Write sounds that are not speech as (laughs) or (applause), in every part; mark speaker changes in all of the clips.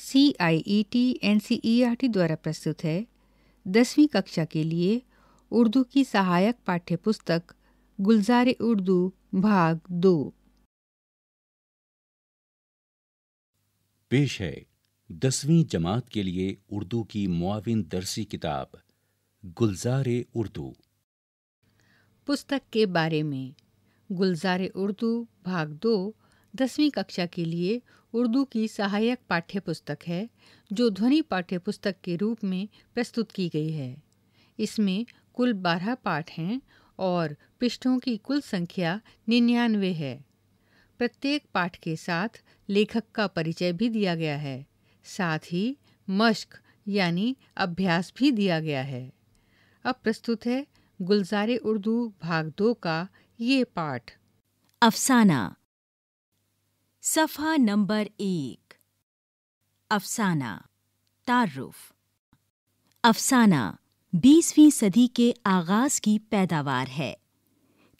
Speaker 1: C I E T N C E R T द्वारा प्रस्तुत है दसवीं कक्षा के लिए उर्दू की सहायक पाठ्य पुस्तक गुलजार उर्दू भाग दो
Speaker 2: पेश है दसवीं जमात के लिए उर्दू की मुआविन दरसी किताब गुलजार उर्दू
Speaker 1: पुस्तक के बारे में गुलजार उर्दू भाग दो दसवीं कक्षा के लिए उर्दू की सहायक पाठ्य पुस्तक है जो ध्वनि पाठ्य पुस्तक के रूप में प्रस्तुत की गई है इसमें कुल बारह पाठ हैं और पृष्ठों की कुल संख्या निन्यानवे है प्रत्येक पाठ के साथ लेखक का परिचय भी दिया गया है साथ ही मश्क यानी अभ्यास भी दिया गया है अब प्रस्तुत है गुलजारे उर्दू भाग दो का ये पाठ अफसाना सफ़ा नंबर एक
Speaker 3: अफसाना तारुफ अफसाना बीसवीं सदी के आगाज की पैदावार है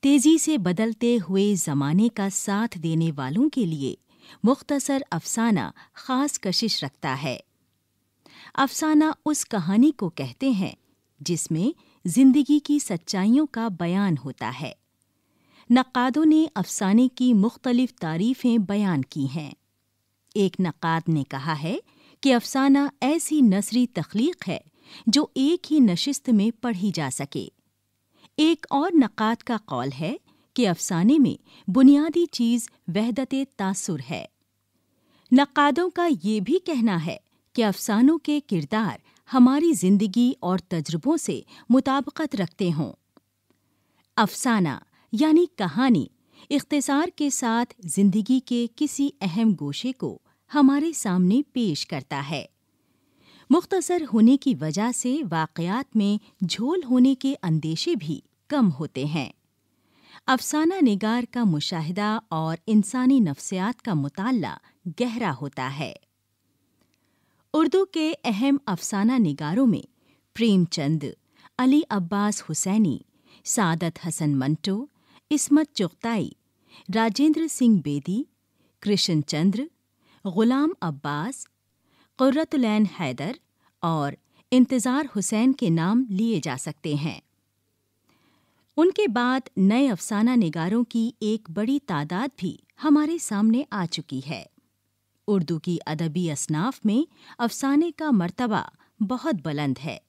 Speaker 3: तेजी से बदलते हुए जमाने का साथ देने वालों के लिए मुख्तसर अफसाना खास कशिश रखता है अफसाना उस कहानी को कहते हैं जिसमें जिंदगी की सच्चाइयों का बयान होता है नक़ादों ने अफसाने की मुख्तलिफ तारीफ़ें बयान की हैं एक नक़ाद ने कहा है कि अफसाना ऐसी नसरी तख्लीक है जो एक ही नशिस्त में पढ़ी जा सके एक और नक़ाद का कौल है कि अफसाने में बुनियादी चीज़ वहदत तासुर है नक़ादों का ये भी कहना है कि अफसानों के किरदार हमारी जिंदगी और तजुर्बों से मुताबकत रखते हों अफसाना यानी कहानी इख्तसार के साथ जिंदगी के किसी अहम गोशे को हमारे सामने पेश करता है मुख्तसर होने की वजह से वाकयात में झोल होने के अंदेशे भी कम होते हैं अफसाना निगार का मुशाहिदा और इंसानी नफ्सियात का मुताला गहरा होता है उर्दू के अहम अफसाना निगारों में प्रेमचंद अली अब्बास हुसैनी सादत हसन मंटो इस्मत चुगताई राजेंद्र सिंह बेदी कृष्ण चंद्र गुलाम अब्बास कुर्रतुलैन हैदर और इंतज़ार हुसैन के नाम लिए जा सकते हैं उनके बाद नए अफसाना निगारों की एक बड़ी तादाद भी हमारे सामने आ चुकी है उर्दू की अदबी असनाफ में अफसाने का मर्तबा बहुत बुलंद है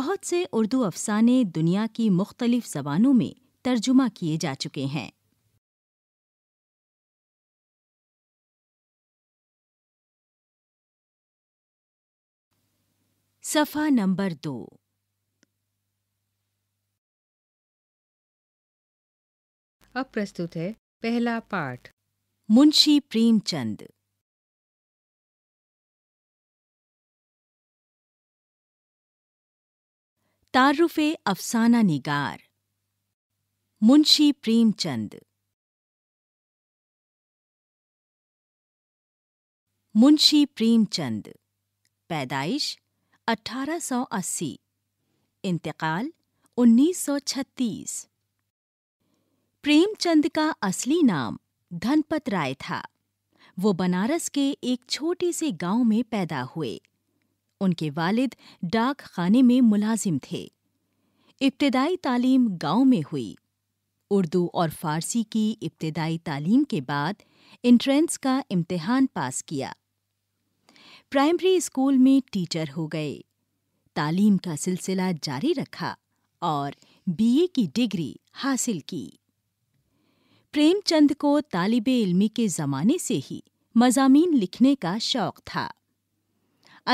Speaker 3: बहुत से उर्दू अफसाने दुनिया की मुख्तलिफ जबानों में तर्जुमा किए जा चुके हैं
Speaker 4: सफा नंबर दो अब प्रस्तुत है पहला पाठ मुंशी प्रेमचंद तारुफे अफसाना निगार मुंशी प्रेमचंद मुंशी
Speaker 3: प्रेमचंद पैदाइश 1880 इंतकाल 1936 प्रेमचंद का असली नाम धनपत राय था वो बनारस के एक छोटे से गांव में पैदा हुए उनके वालिद डाक खाने में मुलाजिम थे इब्तदाई तालीम गांव में हुई उर्दू और फ़ारसी की इब्तदाई तालीम के बाद इंट्रेंस का इम्तहान पास किया प्राइमरी स्कूल में टीचर हो गए तालीम का सिलसिला जारी रखा और बीए की डिग्री हासिल की प्रेमचंद को तालिब इल्मी के ज़माने से ही मजामी लिखने का शौक था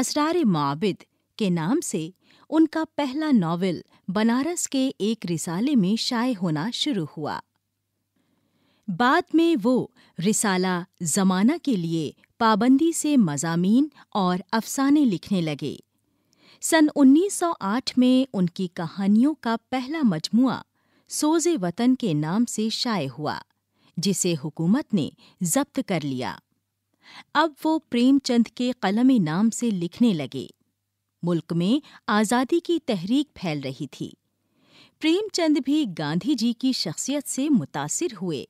Speaker 3: असरार माबिद के नाम से उनका पहला नावल बनारस के एक रिसाले में शाये होना शुरू हुआ बाद में वो रिसाला जमाना के लिए पाबंदी से मजामीन और अफसाने लिखने लगे सन 1908 में उनकी कहानियों का पहला मजमुआ सोजे वतन के नाम से शाये हुआ जिसे हुकूमत ने जब्त कर लिया अब वो प्रेमचंद के कलम नाम से लिखने लगे मुल्क में आज़ादी की तहरीक फैल रही थी प्रेमचंद भी गांधी जी की शख्सियत से मुतासिर हुए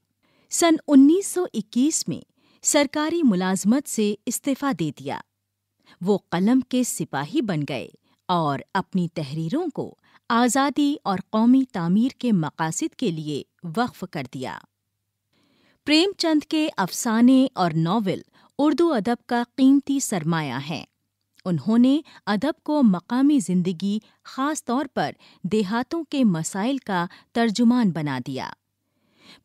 Speaker 3: सन 1921 में सरकारी मुलाजमत से इस्तीफा दे दिया वो कलम के सिपाही बन गए और अपनी तहरीरों को आज़ादी और कौमी तामीर के मकासद के लिए वक्फ कर दिया प्रेमचंद के अफसाने और नावल उर्दू अदब का कीमती सरमाया हैं उन्होंने अदब को मकामी ज़िंदगी ख़ास तौर पर देहातों के मसाइल का तर्जुमान बना दिया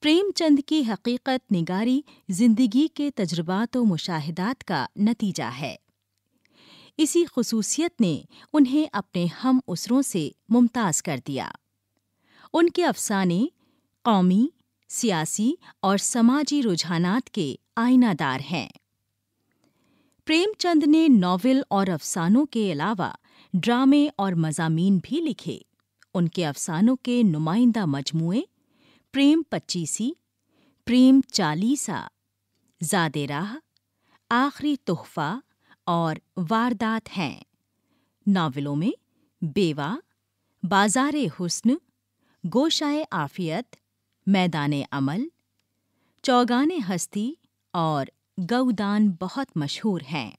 Speaker 3: प्रेमचंद की हकीकत निगारी जिंदगी के तजर्बात व मुशाहदात का नतीजा है इसी खसूसियत ने उन्हें अपने हम उसरों से मुमताज़ कर दिया उनके अफसाने कौमी सियासी और समाजी रुझानात के आइनादार हैं प्रेमचंद ने नावल और अफसानों के अलावा ड्रामे और मजामीन भी लिखे उनके अफसानों के नुमाइंदा मजमुए प्रेम पच्चीसी प्रेम चालीसा जादे राह आखिरी तोहफा और वारदात हैं नावलों में बेवा बाजार हुस्न गोशाए आफियत मैदान अमल चौगान हस्ती और गौदान बहुत मशहूर हैं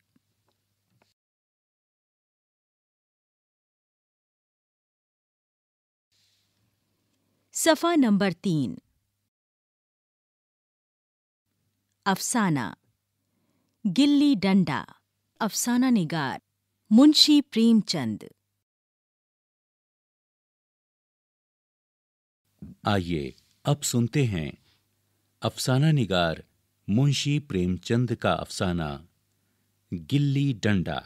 Speaker 4: सफा नंबर तीन
Speaker 3: अफसाना गिल्ली डंडा अफसाना निगार मुंशी प्रेमचंद
Speaker 2: आइए अब सुनते हैं अफसाना निगार मुंशी प्रेमचंद का अफसाना गिल्ली डंडा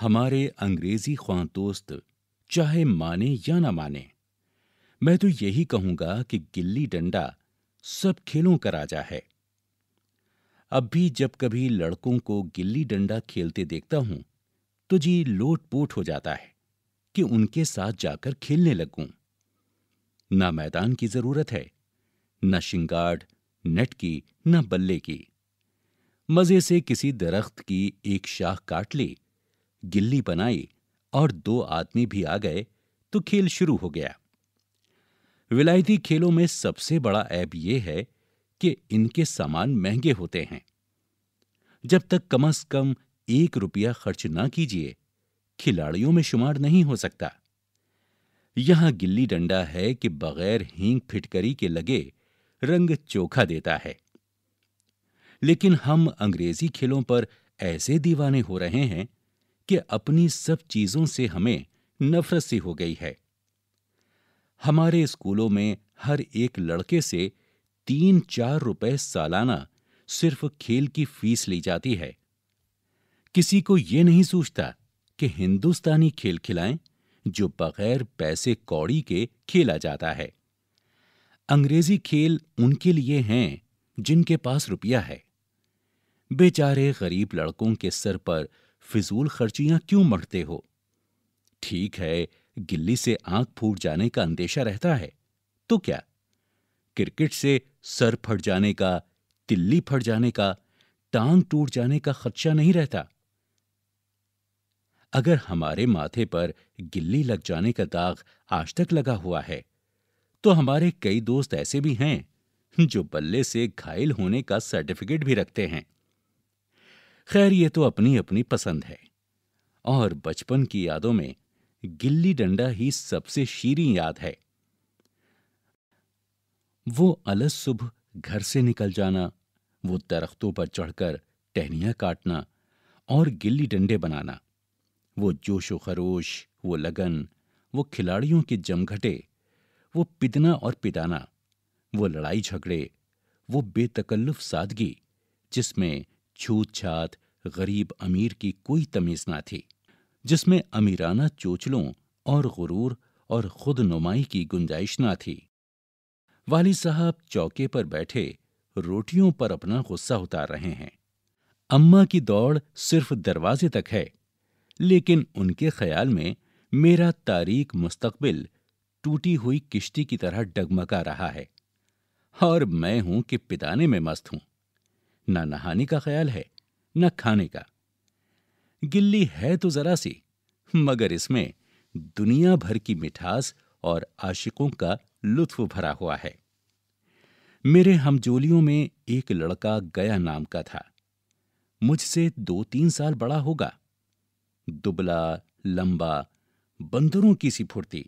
Speaker 2: हमारे अंग्रेजी ख्वां दोस्त चाहे माने या ना माने मैं तो यही कहूंगा कि गिल्ली डंडा सब खेलों का राजा है अब भी जब कभी लड़कों को गिल्ली डंडा खेलते देखता हूं तो जी लोट पोट हो जाता है कि उनके साथ जाकर खेलने लगूं ना मैदान की जरूरत है न शिंगाड नेट की न बल्ले की मजे से किसी दरख्त की एक शाख काट ली गिल्ली बनाई और दो आदमी भी आ गए तो खेल शुरू हो गया विलायती खेलों में सबसे बड़ा ऐब यह है कि इनके सामान महंगे होते हैं जब तक कम से कम एक रुपया खर्च ना कीजिए खिलाड़ियों में शुमार नहीं हो सकता यहां गिल्ली डंडा है कि बगैर हींग फिटकरी के लगे रंग चोखा देता है लेकिन हम अंग्रेजी खेलों पर ऐसे दीवाने हो रहे हैं कि अपनी सब चीजों से हमें नफरत सी हो गई है हमारे स्कूलों में हर एक लड़के से तीन चार रुपए सालाना सिर्फ खेल की फीस ली जाती है किसी को यह नहीं सोचता कि हिंदुस्तानी खेल खिलाएं जो बगैर पैसे कौड़ी के खेला जाता है अंग्रेजी खेल उनके लिए हैं जिनके पास रुपया है बेचारे गरीब लड़कों के सर पर फिजूल खर्चियां क्यों मढ़ते हो ठीक है गिल्ली से आंख फूट जाने का अंदेशा रहता है तो क्या क्रिकेट से सर फट जाने का तिल्ली फट जाने का टांग टूट जाने का खदशा नहीं रहता अगर हमारे माथे पर गिल्ली लग जाने का दाग आज तक लगा हुआ है तो हमारे कई दोस्त ऐसे भी हैं जो बल्ले से घायल होने का सर्टिफिकेट भी रखते हैं खैर ये तो अपनी अपनी पसंद है और बचपन की यादों में गिल्ली डंडा ही सबसे शीरी याद है वो अलस सुबह घर से निकल जाना वो दरख्तों पर चढ़कर टहनियां काटना और गिल्ली डंडे बनाना वो जोशो खरोश वो लगन वो खिलाड़ियों के जमघटे वो पिदना और पिदाना वो लड़ाई झगड़े वो बेतकल्लुफ सादगी जिसमें छूत छात गरीब अमीर की कोई तमीज ना थी जिसमें अमीराना चोचलों और गुरूर और खुद नुमाई की गुंजाइश ना थी वाली साहब चौके पर बैठे रोटियों पर अपना गुस्सा उतार रहे हैं अम्मा की दौड़ सिर्फ दरवाजे तक है लेकिन उनके ख्याल में मेरा तारीख मुस्तकबिल टूटी हुई किश्ती की तरह डगमगा रहा है और मैं हूं कि पिताने में मस्त हूं ना नहाने का ख्याल है न खाने का गिल्ली है तो जरा सी मगर इसमें दुनिया भर की मिठास और आशिकों का लुत्फ भरा हुआ है मेरे हमजोलियों में एक लड़का गया नाम का था मुझसे दो तीन साल बड़ा होगा दुबला लंबा बंदरों की सी फुर्ती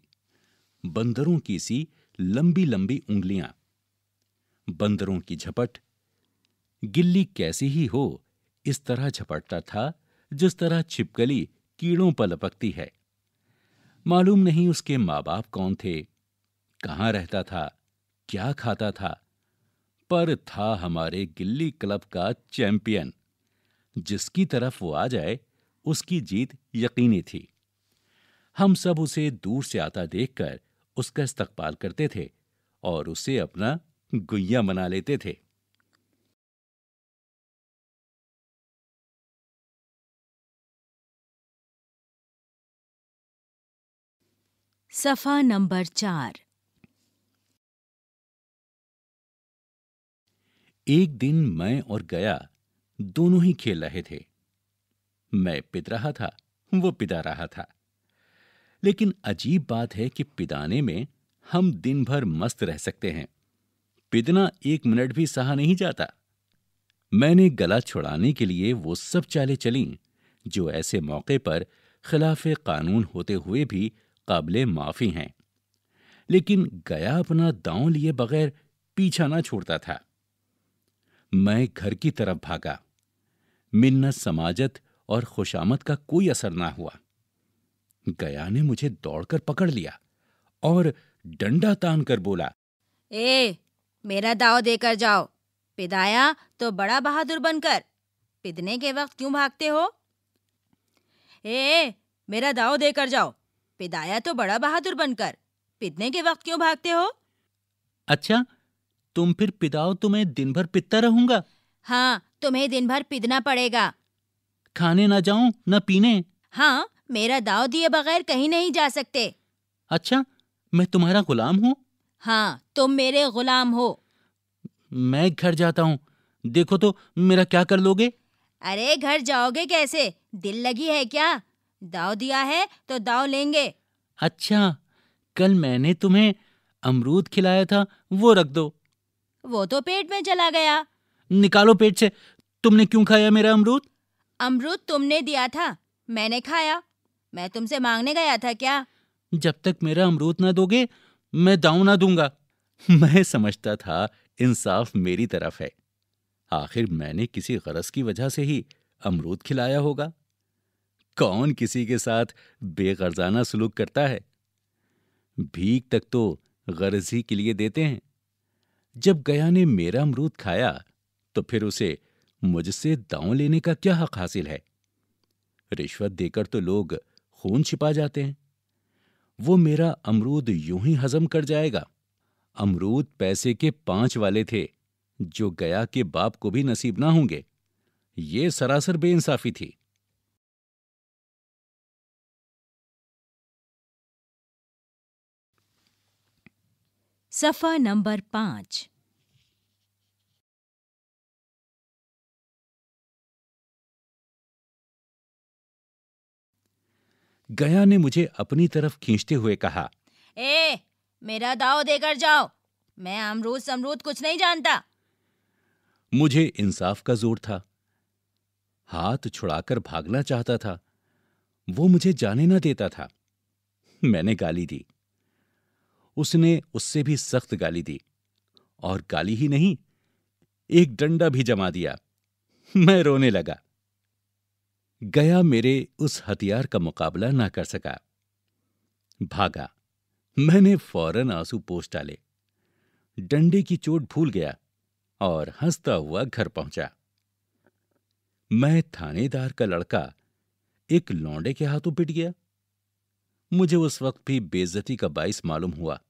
Speaker 2: बंदरों की सी लंबी लंबी उंगलियां बंदरों की झपट गिल्ली कैसी ही हो इस तरह झपटता था जिस तरह छिपकली कीड़ों पर लपकती है मालूम नहीं उसके माँ बाप कौन थे कहाँ रहता था क्या खाता था पर था हमारे गिल्ली क्लब का चैंपियन जिसकी तरफ वो आ जाए उसकी जीत यकीनी थी हम सब उसे दूर से आता देखकर उसका इस्तकबाल करते थे और उसे अपना गुइया मना लेते थे
Speaker 4: सफा नंबर चार
Speaker 2: एक दिन मैं और गया दोनों ही खेल रहे थे मैं पिट रहा था वो पिता रहा था लेकिन अजीब बात है कि पिदाने में हम दिन भर मस्त रह सकते हैं पिदना एक मिनट भी सहा नहीं जाता मैंने गला छुड़ाने के लिए वो सब चालें चलीं जो ऐसे मौके पर खिलाफ कानून होते हुए भी काबिल माफी हैं लेकिन गया अपना दांव लिए बगैर पीछा ना छोड़ता था मैं घर की तरफ भागा मिन्नत समाजत और खुशामत का कोई असर ना हुआ गया ने मुझे दौड़कर पकड़ लिया और डंडा तान कर बोला
Speaker 3: ए मेरा दाव देकर जाओ पिदाया तो बड़ा बहादुर बनकर पिदने के वक्त क्यों भागते हो ए मेरा दाव देकर जाओ पिदाया तो बड़ा बहादुर बनकर पिदने के वक्त क्यों भागते हो
Speaker 2: अच्छा तुम फिर पिदाओ तो मैं दिन भर पिता रहूंगा
Speaker 3: हाँ तुम्हें दिन भर पिदना पड़ेगा
Speaker 2: खाने ना जाऊं ना पीने
Speaker 3: हाँ मेरा दाव दिए बगैर कहीं नहीं जा सकते
Speaker 2: अच्छा मैं तुम्हारा गुलाम हूँ
Speaker 3: हाँ तुम मेरे गुलाम हो
Speaker 2: मैं घर जाता हूँ देखो तो मेरा क्या कर लोगे
Speaker 3: अरे घर जाओगे कैसे दिल लगी है क्या दाव दिया है तो दाव लेंगे
Speaker 2: अच्छा कल मैंने तुम्हें अमरूद खिलाया था वो रख दो
Speaker 3: वो तो पेट में चला गया
Speaker 2: निकालो पेट से तुमने क्यों खाया मेरा अमरूद
Speaker 3: अमरूद तुमने दिया था मैंने खाया मैं तुमसे मांगने गया था क्या
Speaker 2: जब तक मेरा अमरूद ना दोगे मैं दाऊ ना दूंगा (laughs) मैं समझता था इंसाफ मेरी तरफ है आखिर मैंने किसी गरज की वजह से ही अमरूद खिलाया होगा कौन किसी के साथ बेगरजाना सलूक करता है भीख तक तो गरज ही के लिए देते हैं जब गया ने मेरा अमरूद खाया तो फिर उसे मुझसे दांव लेने का क्या हक हासिल है रिश्वत देकर तो लोग खून छिपा जाते हैं वो मेरा अमरूद यूं ही हजम कर जाएगा अमरूद पैसे के पांच वाले थे जो गया के बाप को भी नसीब ना होंगे ये सरासर बेइंसाफी थी
Speaker 4: सफा नंबर पांच
Speaker 2: गया ने मुझे अपनी तरफ खींचते हुए कहा
Speaker 3: ए मेरा दाव देकर जाओ मैं अमरूद समरूद कुछ नहीं जानता
Speaker 2: मुझे इंसाफ का जोर था हाथ छुड़ाकर भागना चाहता था वो मुझे जाने ना देता था मैंने गाली दी उसने उससे भी सख्त गाली दी और गाली ही नहीं एक डंडा भी जमा दिया मैं रोने लगा गया मेरे उस हथियार का मुकाबला ना कर सका भागा मैंने फौरन आंसू पोस्ट डाले डंडे की चोट भूल गया और हंसता हुआ घर पहुंचा मैं थानेदार का लड़का एक लौंडे के हाथों पिट गया मुझे उस वक्त भी बेजती का बाइस मालूम हुआ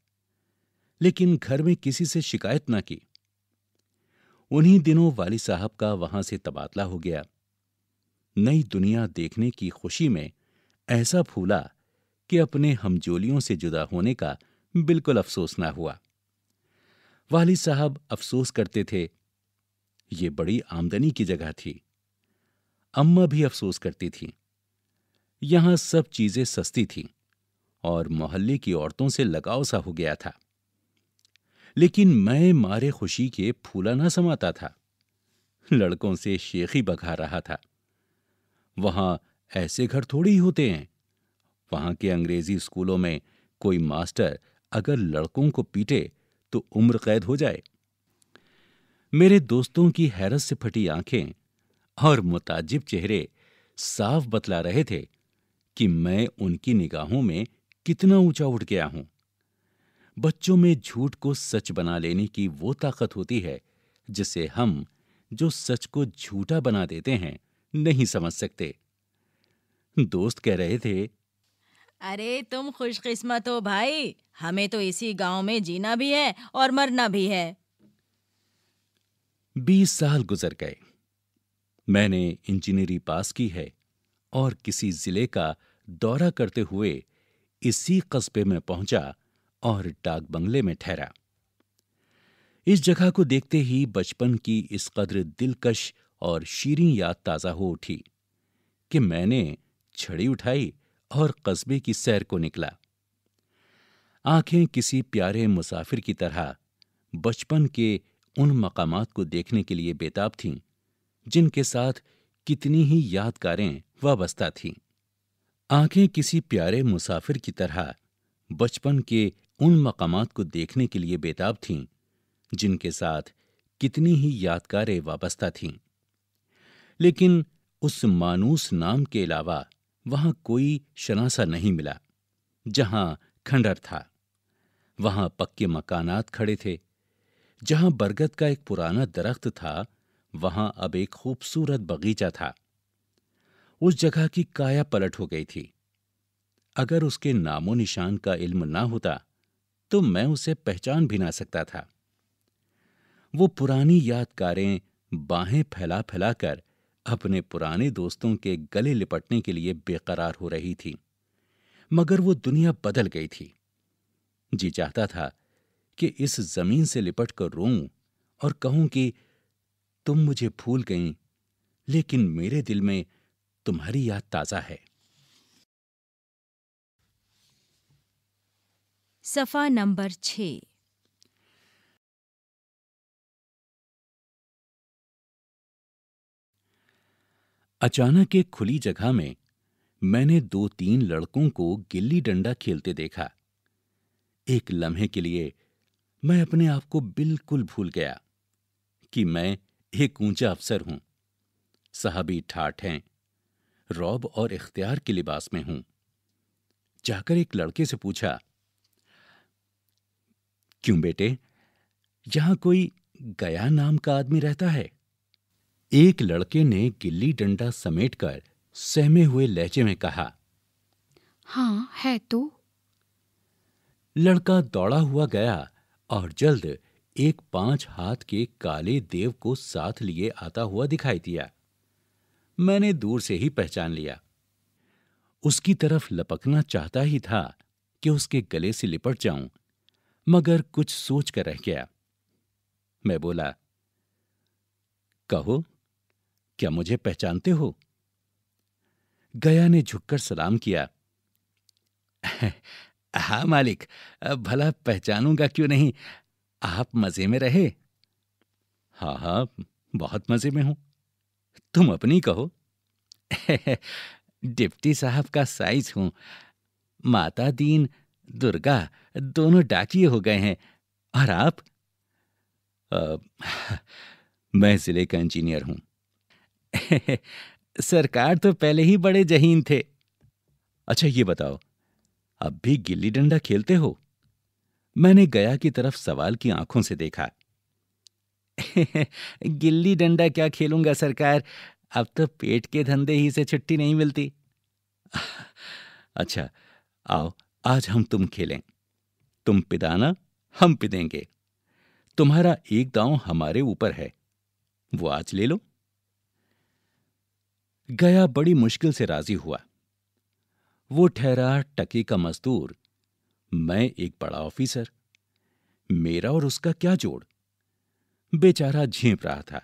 Speaker 2: लेकिन घर में किसी से शिकायत ना की उन्हीं दिनों वाली साहब का वहां से तबादला हो गया नई दुनिया देखने की खुशी में ऐसा फूला कि अपने हमजोलियों से जुदा होने का बिल्कुल अफसोस ना हुआ वाली साहब अफसोस करते थे ये बड़ी आमदनी की जगह थी अम्मा भी अफसोस करती थी यहां सब चीजें सस्ती थीं और मोहल्ले की औरतों से लगाव सा हो गया था लेकिन मैं मारे खुशी के फूला ना समाता था लड़कों से शेखी बघा रहा था वहाँ ऐसे घर थोड़े ही होते हैं वहाँ के अंग्रेजी स्कूलों में कोई मास्टर अगर लड़कों को पीटे तो उम्र कैद हो जाए मेरे दोस्तों की हैरत से फटी आंखें और मुताजिब चेहरे साफ बतला रहे थे कि मैं उनकी निगाहों में कितना ऊंचा उठ गया हूं बच्चों में झूठ को सच बना लेने की वो ताकत होती है जिसे हम जो सच को झूठा बना देते हैं नहीं समझ सकते दोस्त कह रहे थे
Speaker 3: अरे तुम खुशकिस्मत हो भाई हमें तो इसी गांव में जीना भी है और मरना भी है
Speaker 2: बीस साल गुजर गए मैंने इंजीनियरिंग पास की है और किसी जिले का दौरा करते हुए इसी कस्बे में पहुंचा और डाक बंगले में ठहरा इस जगह को देखते ही बचपन की इस कद्र दिलकश और शीरी याद ताज़ा हो उठी कि मैंने छड़ी उठाई और कस्बे की सैर को निकला आंखें किसी प्यारे मुसाफिर की तरह बचपन के उन मकामात को देखने के लिए बेताब थीं जिनके साथ कितनी ही यादगारें वाबस्ता थीं आंखें किसी प्यारे मुसाफिर की तरह बचपन के उन मकामात को देखने के लिए बेताब थीं जिनके साथ कितनी ही यादगारें वाबस्ता थीं लेकिन उस मानूस नाम के अलावा वहां कोई शनासा नहीं मिला जहां खंडर था वहां पक्के मकानात खड़े थे जहां बरगद का एक पुराना दरख्त था वहां अब एक खूबसूरत बगीचा था उस जगह की काया पलट हो गई थी अगर उसके नामो निशान का इल्म ना होता तो मैं उसे पहचान भी ना सकता था वो पुरानी यादगारें बाहें फैला फैलाकर कर अपने पुराने दोस्तों के गले लिपटने के लिए बेकरार हो रही थी मगर वो दुनिया बदल गई थी जी चाहता था कि इस जमीन से लिपट कर रोऊं और कहूं कि तुम मुझे भूल गई लेकिन मेरे दिल में तुम्हारी याद ताजा है
Speaker 3: सफा नंबर छः
Speaker 2: अचानक एक खुली जगह में मैंने दो तीन लड़कों को गिल्ली डंडा खेलते देखा एक लम्हे के लिए मैं अपने आप को बिल्कुल भूल गया कि मैं एक ऊंचा अफसर हूं साहबी ठाठ हैं रौब और इख्तियार के लिबास में हूं जाकर एक लड़के से पूछा क्यों बेटे यहां कोई गया नाम का आदमी रहता है एक लड़के ने गिल्ली डंडा समेटकर सहमे हुए लहजे में कहा
Speaker 1: हाँ है तो
Speaker 2: लड़का दौड़ा हुआ गया और जल्द एक पांच हाथ के काले देव को साथ लिए आता हुआ दिखाई दिया मैंने दूर से ही पहचान लिया उसकी तरफ लपकना चाहता ही था कि उसके गले से लिपट जाऊं मगर कुछ सोच कर रह गया मैं बोला कहो क्या मुझे पहचानते हो गया ने झुककर सलाम किया (laughs) हा मालिक भला पहचानूंगा क्यों नहीं आप मजे में रहे हा हा बहुत मजे में हूं तुम अपनी कहो (laughs) डिप्टी साहब का साइज हूं माता दीन दुर्गा दोनों डाकिए हो गए हैं और आप आ, (laughs) मैं जिले का इंजीनियर हूं (laughs) सरकार तो पहले ही बड़े जहीन थे अच्छा ये बताओ अब भी गिल्ली डंडा खेलते हो मैंने गया की तरफ सवाल की आंखों से देखा (laughs) गिल्ली डंडा क्या खेलूंगा सरकार अब तो पेट के धंधे ही से छुट्टी नहीं मिलती (laughs) अच्छा आओ आज हम तुम खेलें तुम पिदाना हम पिदेंगे तुम्हारा एक दांव हमारे ऊपर है वो आज ले लो गया बड़ी मुश्किल से राजी हुआ वो ठहरा टके का मजदूर मैं एक बड़ा ऑफिसर मेरा और उसका क्या जोड़ बेचारा झेप रहा था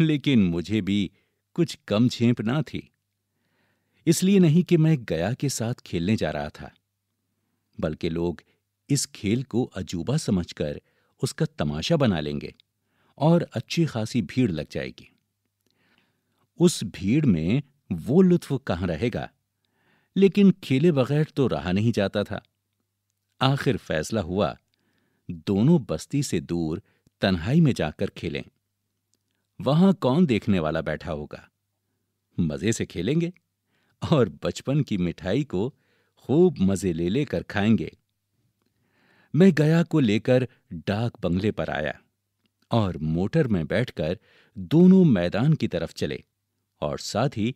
Speaker 2: लेकिन मुझे भी कुछ कम झेप ना थी इसलिए नहीं कि मैं गया के साथ खेलने जा रहा था बल्कि लोग इस खेल को अजूबा समझकर उसका तमाशा बना लेंगे और अच्छी खासी भीड़ लग जाएगी उस भीड़ में वो लुत्फ कहाँ रहेगा लेकिन खेले बगैर तो रहा नहीं जाता था आखिर फैसला हुआ दोनों बस्ती से दूर तन्हाई में जाकर खेलें वहां कौन देखने वाला बैठा होगा मजे से खेलेंगे और बचपन की मिठाई को खूब मजे ले लेकर खाएंगे मैं गया को लेकर डाक बंगले पर आया और मोटर में बैठकर दोनों मैदान की तरफ चले और साथ ही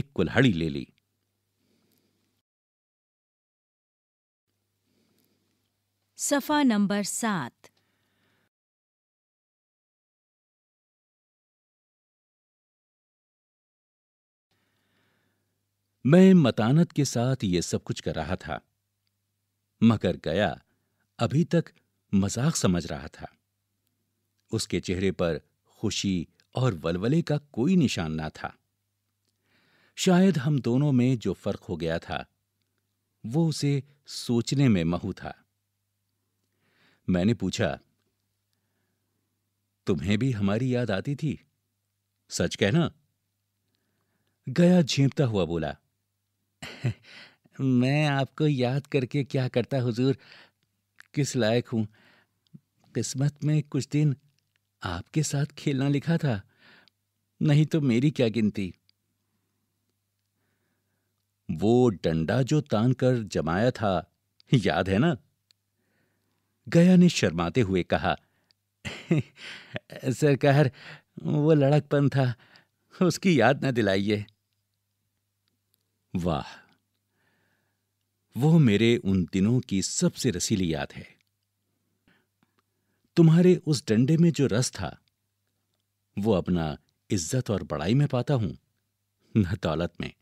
Speaker 2: एक कुल्हाड़ी ले ली
Speaker 3: सफा नंबर
Speaker 4: सात
Speaker 2: मैं मतानत के साथ ये सब कुछ कर रहा था मगर गया अभी तक मजाक समझ रहा था उसके चेहरे पर खुशी और वलवले का कोई निशान ना था शायद हम दोनों में जो फर्क हो गया था वो उसे सोचने में महू था मैंने पूछा तुम्हें भी हमारी याद आती थी सच कहना गया झेपता हुआ बोला मैं आपको याद करके क्या करता हुजूर किस लायक हूं किस्मत में कुछ दिन आपके साथ खेलना लिखा था नहीं तो मेरी क्या गिनती वो डंडा जो तान कर जमाया था याद है ना गया ने शर्माते हुए कहा सरकार वो लड़कपन था उसकी याद न दिलाइए वाह वो मेरे उन दिनों की सबसे रसीली याद है तुम्हारे उस डंडे में जो रस था वो अपना इज्जत और बड़ाई में पाता हूं न दौलत में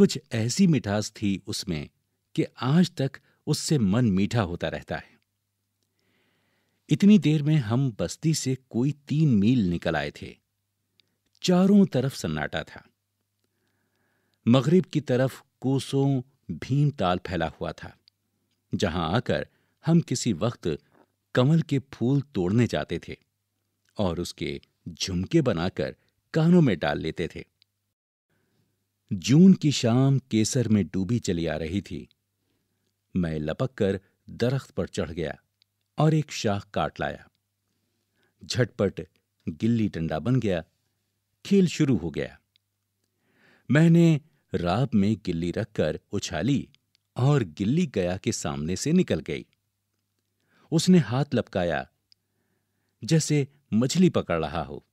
Speaker 2: कुछ ऐसी मिठास थी उसमें कि आज तक उससे मन मीठा होता रहता है इतनी देर में हम बस्ती से कोई तीन मील निकल आए थे चारों तरफ सन्नाटा था मगरिब की तरफ कोसों भीम ताल फैला हुआ था जहां आकर हम किसी वक्त कमल के फूल तोड़ने जाते थे और उसके झुमके बनाकर कानों में डाल लेते थे जून की शाम केसर में डूबी चली आ रही थी मैं लपक कर दरख्त पर चढ़ गया और एक शाख काट लाया झटपट गिल्ली डंडा बन गया खेल शुरू हो गया मैंने राब में गिल्ली रखकर उछाली और गिल्ली गया के सामने से निकल गई उसने हाथ लपकाया जैसे मछली पकड़ रहा हो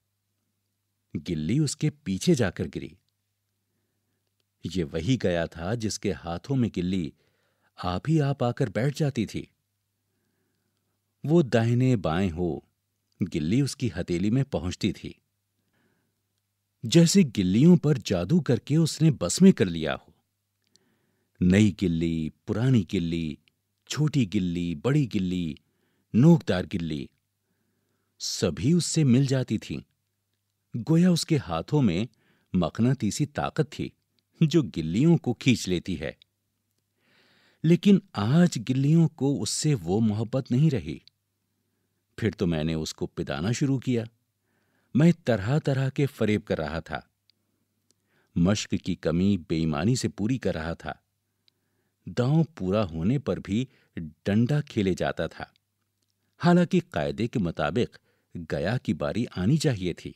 Speaker 2: गिल्ली उसके पीछे जाकर गिरी ये वही गया था जिसके हाथों में गिल्ली आप ही आप आकर बैठ जाती थी वो दाहिने बाएं हो गिल्ली उसकी हथेली में पहुंचती थी जैसे गिल्लियों पर जादू करके उसने बस में कर लिया हो नई गिल्ली पुरानी गिल्ली छोटी गिल्ली बड़ी गिल्ली नोकदार गिल्ली सभी उससे मिल जाती थीं। गोया उसके हाथों में मखनातीसी ताकत थी जो गिल्लियों को खींच लेती है लेकिन आज गिल्लियों को उससे वो मोहब्बत नहीं रही फिर तो मैंने उसको पिदाना शुरू किया मैं तरह तरह के फरेब कर रहा था मश्क की कमी बेईमानी से पूरी कर रहा था दांव पूरा होने पर भी डंडा खेले जाता था हालांकि कायदे के मुताबिक गया की बारी आनी चाहिए थी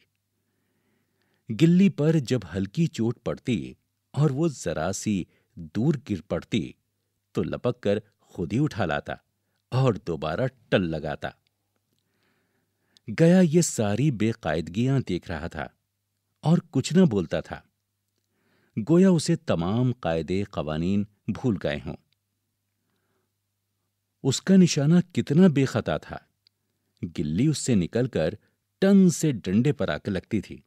Speaker 2: गिल्ली पर जब हल्की चोट पड़ती और वो जरा सी दूर गिर पड़ती तो लपक कर खुद ही उठा लाता और दोबारा टल लगाता गया ये सारी बेकायदगियां देख रहा था और कुछ न बोलता था गोया उसे तमाम कायदे कवानीन भूल गए हों उसका निशाना कितना बेखता था गिल्ली उससे निकलकर टन से डंडे पर आकर लगती थी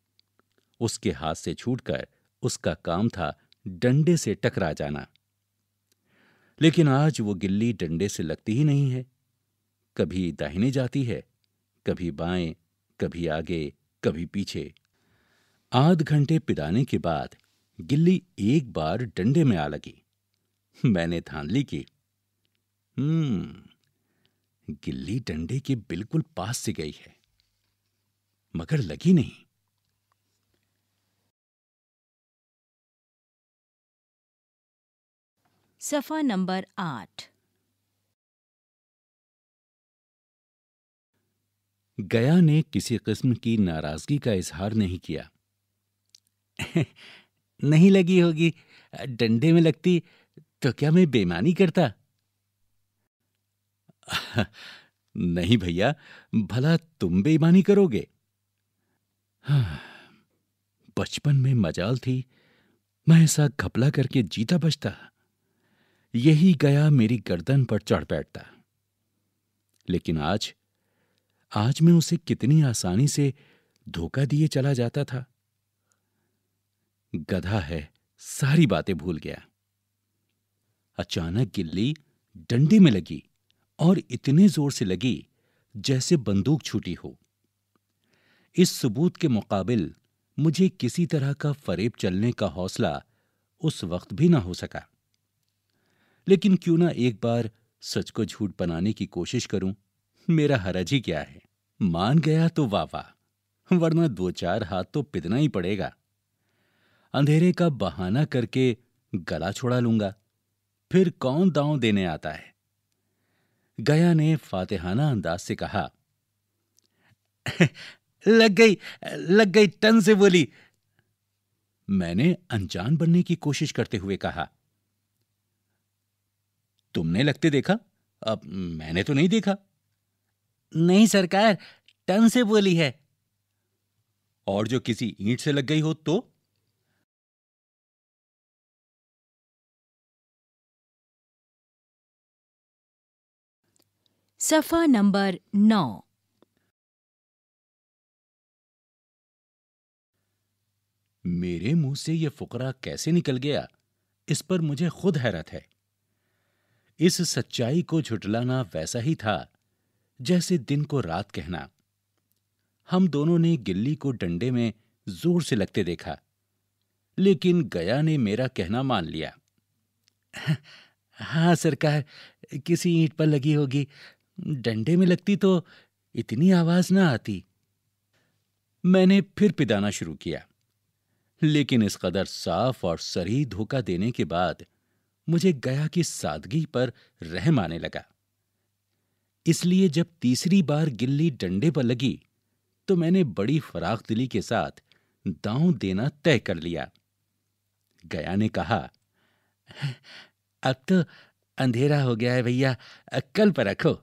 Speaker 2: उसके हाथ से छूटकर उसका काम था डंडे से टकरा जाना लेकिन आज वो गिल्ली डंडे से लगती ही नहीं है कभी दाहिने जाती है कभी बाएं कभी आगे कभी पीछे आध घंटे पिदाने के बाद गिल्ली एक बार डंडे में आ लगी मैंने धांधली की हम्म गिल्ली डंडे के बिल्कुल पास से गई है मगर लगी नहीं
Speaker 4: सफ़ा नंबर आठ
Speaker 2: गया ने किसी किस्म की नाराज़गी का इजहार नहीं किया (laughs) नहीं लगी होगी डंडे में लगती तो क्या मैं बेमानी करता (laughs) नहीं भैया भला तुम बेईमानी करोगे (sighs) बचपन में मजाल थी मैं ऐसा घपला करके जीता बचता यही गया मेरी गर्दन पर चढ़ बैठता लेकिन आज आज मैं उसे कितनी आसानी से धोखा दिए चला जाता था गधा है सारी बातें भूल गया अचानक गिल्ली डंडे में लगी और इतने जोर से लगी जैसे बंदूक छूटी हो इस सबूत के मुकाबिल मुझे किसी तरह का फरेब चलने का हौसला उस वक्त भी ना हो सका लेकिन क्यों ना एक बार सच को झूठ बनाने की कोशिश करूं मेरा हरज ही क्या है मान गया तो वाह वाह वरना दो चार हाथ तो पिदना ही पड़ेगा अंधेरे का बहाना करके गला छोड़ा लूंगा फिर कौन दांव देने आता है गया ने फातेहाना अंदाज से कहा लग गई लग गई टन से बोली मैंने अनजान बनने की कोशिश करते हुए कहा तुमने लगते देखा अब मैंने तो नहीं देखा नहीं सरकार टन से बोली है और जो किसी ईंट से लग गई हो तो
Speaker 4: सफा नंबर नौ
Speaker 2: मेरे मुंह से यह फुकरा कैसे निकल गया इस पर मुझे खुद हैरत है इस सच्चाई को झुटलाना वैसा ही था जैसे दिन को रात कहना हम दोनों ने गिल्ली को डंडे में जोर से लगते देखा लेकिन गया ने मेरा कहना मान लिया हाँ सरकार किसी ईंट पर लगी होगी डंडे में लगती तो इतनी आवाज ना आती मैंने फिर पिदाना शुरू किया लेकिन इस कदर साफ और सरी धोखा देने के बाद मुझे गया की सादगी पर रहम आने लगा इसलिए जब तीसरी बार गिल्ली डंडे पर लगी तो मैंने बड़ी फराख दिली के साथ दांव देना तय कर लिया गया ने कहा अब तो अंधेरा हो गया है भैया कल पर रखो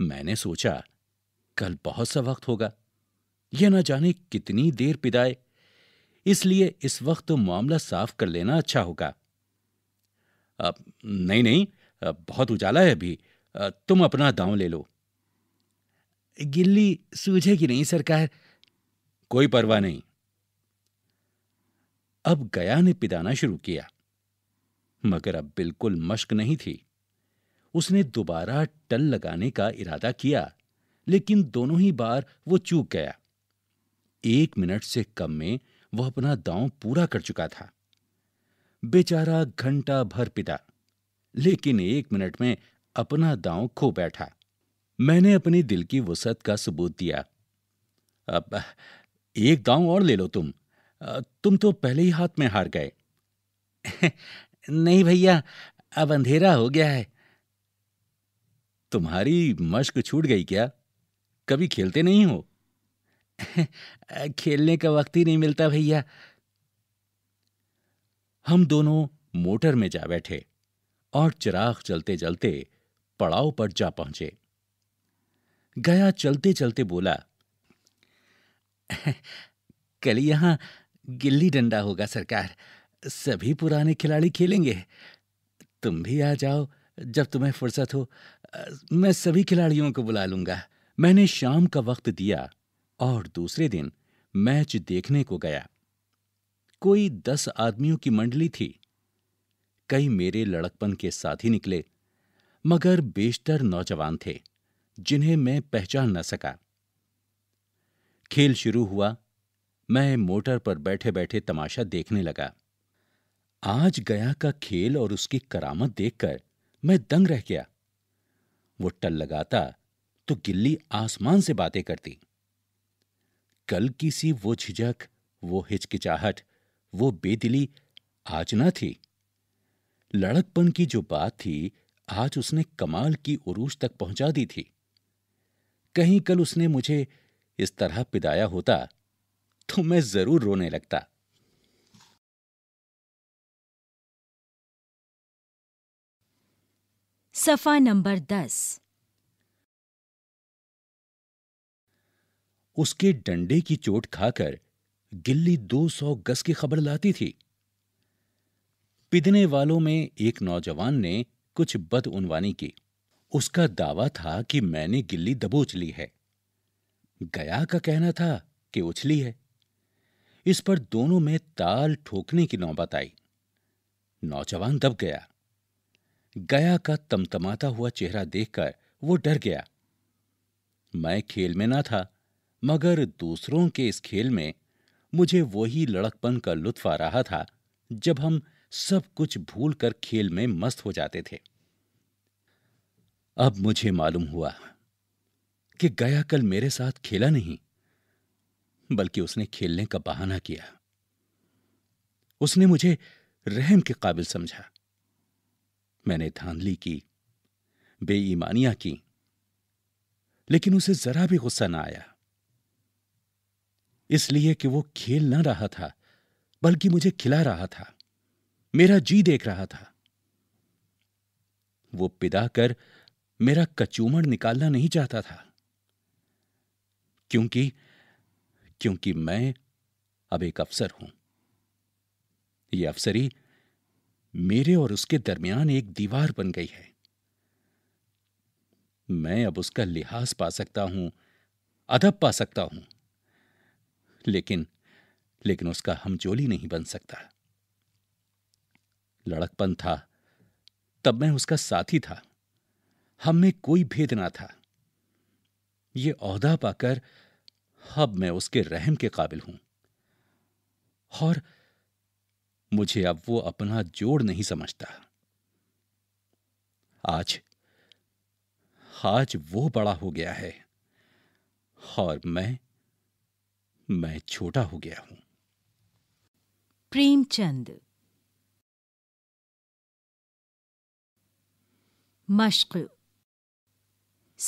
Speaker 2: मैंने सोचा कल बहुत सा वक्त होगा यह न जाने कितनी देर पिदाए इसलिए इस वक्त तो मामला साफ कर लेना अच्छा होगा नहीं नहीं बहुत उजाला है अभी तुम अपना दांव ले लो गिल्ली सूझेगी नहीं सरकार कोई परवाह नहीं अब गया ने पिदाना शुरू किया मगर अब बिल्कुल मश्क नहीं थी उसने दोबारा टल लगाने का इरादा किया लेकिन दोनों ही बार वो चूक गया एक मिनट से कम में वह अपना दांव पूरा कर चुका था बेचारा घंटा भर पिता लेकिन एक मिनट में अपना दांव खो बैठा मैंने अपनी दिल की वसत का सबूत दिया अब एक दांव और ले लो तुम तुम तो पहले ही हाथ में हार गए (laughs) नहीं भैया अब अंधेरा हो गया है तुम्हारी मश्क छूट गई क्या कभी खेलते नहीं हो (laughs) खेलने का वक्त ही नहीं मिलता भैया हम दोनों मोटर में जा बैठे और चिराग चलते चलते पड़ाव पर जा पहुंचे गया चलते चलते बोला (laughs) कल यहां गिल्ली डंडा होगा सरकार सभी पुराने खिलाड़ी खेलेंगे तुम भी आ जाओ जब तुम्हें फुर्सत हो मैं सभी खिलाड़ियों को बुला लूंगा मैंने शाम का वक्त दिया और दूसरे दिन मैच देखने को गया कोई दस आदमियों की मंडली थी कई मेरे लड़कपन के साथी निकले मगर बेशतर नौजवान थे जिन्हें मैं पहचान न सका खेल शुरू हुआ मैं मोटर पर बैठे बैठे तमाशा देखने लगा आज गया का खेल और उसकी करामत देखकर मैं दंग रह गया वो टल लगाता तो गिल्ली आसमान से बातें करती कल की सी वो झिझक वो हिचकिचाहट वो बेदिली आज ना थी लड़कपन की जो बात थी आज उसने कमाल की उरूज तक पहुंचा दी थी कहीं कल उसने मुझे इस तरह पिदाया होता तो मैं जरूर रोने लगता
Speaker 4: सफा नंबर दस
Speaker 2: उसके डंडे की चोट खाकर गिल्ली 200 गज की खबर लाती थी पिदने वालों में एक नौजवान ने कुछ बदउनवानी की उसका दावा था कि मैंने गिल्ली दबोच ली है गया का कहना था कि उछली है इस पर दोनों में ताल ठोकने की नौबत आई नौजवान दब गया गया का तमतमाता हुआ चेहरा देखकर वो डर गया मैं खेल में ना था मगर दूसरों के इस खेल में मुझे वही लड़कपन का लुत्फ आ रहा था जब हम सब कुछ भूलकर खेल में मस्त हो जाते थे अब मुझे मालूम हुआ कि गया कल मेरे साथ खेला नहीं बल्कि उसने खेलने का बहाना किया उसने मुझे रहम के काबिल समझा मैंने धांधली की बेईमानियां की लेकिन उसे जरा भी गुस्सा ना आया इसलिए कि वो खेल ना रहा था बल्कि मुझे खिला रहा था मेरा जी देख रहा था वो पिदा कर मेरा कचूमड़ निकालना नहीं चाहता था क्योंकि क्योंकि मैं अब एक अफसर हूं ये अफसरी मेरे और उसके दरमियान एक दीवार बन गई है मैं अब उसका लिहाज पा सकता हूं अदब पा सकता हूं लेकिन लेकिन उसका हमजोली नहीं बन सकता लड़कपन था तब मैं उसका साथी था हम में कोई भेद ना था ये औहदा पाकर अब मैं उसके रहम के काबिल हूं और मुझे अब वो अपना जोड़ नहीं समझता आज आज वो बड़ा हो गया है और मैं मैं छोटा हो गया हूं
Speaker 3: प्रेमचंद
Speaker 4: मश्क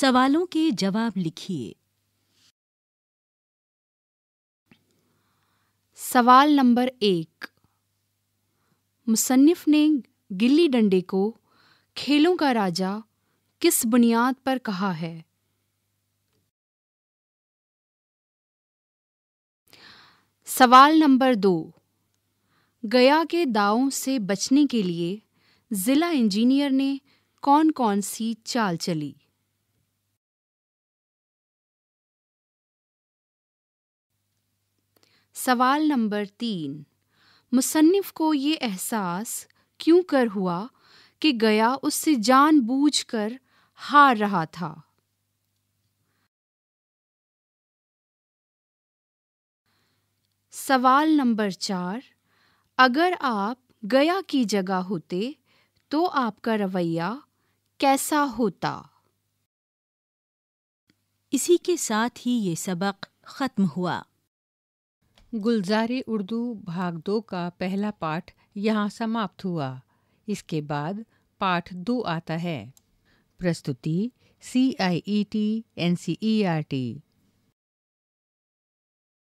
Speaker 4: सवालों के जवाब लिखिए
Speaker 1: सवाल नंबर एक मुसन्फ ने गिल्ली डंडे को खेलों का राजा किस बुनियाद पर कहा है सवाल नंबर दो गया के दावों से बचने के लिए जिला इंजीनियर ने कौन कौन सी चाल चली सवाल नंबर तीन मुसन्फ को ये एहसास क्यों कर हुआ कि गया उससे जानबूझकर हार रहा था सवाल नंबर चार अगर आप गया की जगह होते तो आपका रवैया कैसा होता इसी के साथ ही ये सबक ख़त्म हुआ गुलजार उर्दू भाग दो का पहला पाठ यहाँ समाप्त हुआ इसके बाद पाठ दो आता है प्रस्तुति C I E T N C E R T